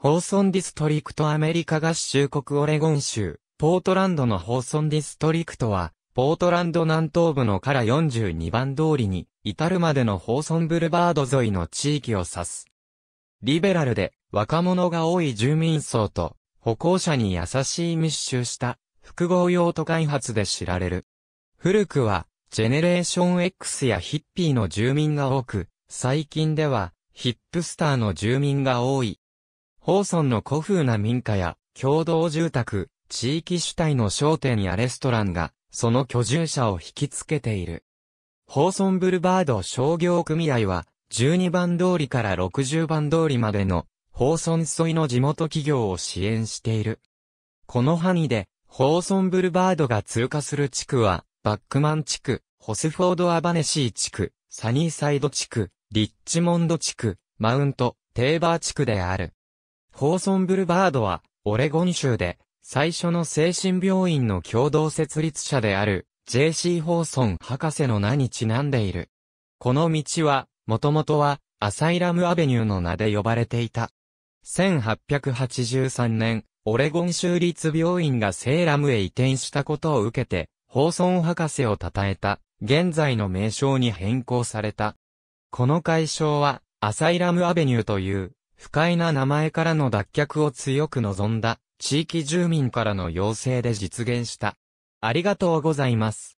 ホーソンディストリクトアメリカ合衆国オレゴン州、ポートランドのホーソンディストリクトは、ポートランド南東部のから42番通りに、至るまでのホーソンブルバード沿いの地域を指す。リベラルで、若者が多い住民層と、歩行者に優しい密集した、複合用途開発で知られる。古くは、ジェネレーション X やヒッピーの住民が多く、最近では、ヒップスターの住民が多い。宝村の古風な民家や、共同住宅、地域主体の商店やレストランが、その居住者を引きつけている。宝村ブルバード商業組合は、12番通りから60番通りまでの、宝村沿いの地元企業を支援している。この範囲で、宝村ブルバードが通過する地区は、バックマン地区、ホスフォードアバネシー地区、サニーサイド地区、リッチモンド地区、マウント、テーバー地区である。ホーソンブルバードは、オレゴン州で、最初の精神病院の共同設立者である、J.C. ホーソン博士の名にちなんでいる。この道は、もともとは、アサイラムアベニューの名で呼ばれていた。1883年、オレゴン州立病院がセーラムへ移転したことを受けて、ホーソン博士を称えた、現在の名称に変更された。この解消は、アサイラムアベニューという、不快な名前からの脱却を強く望んだ地域住民からの要請で実現した。ありがとうございます。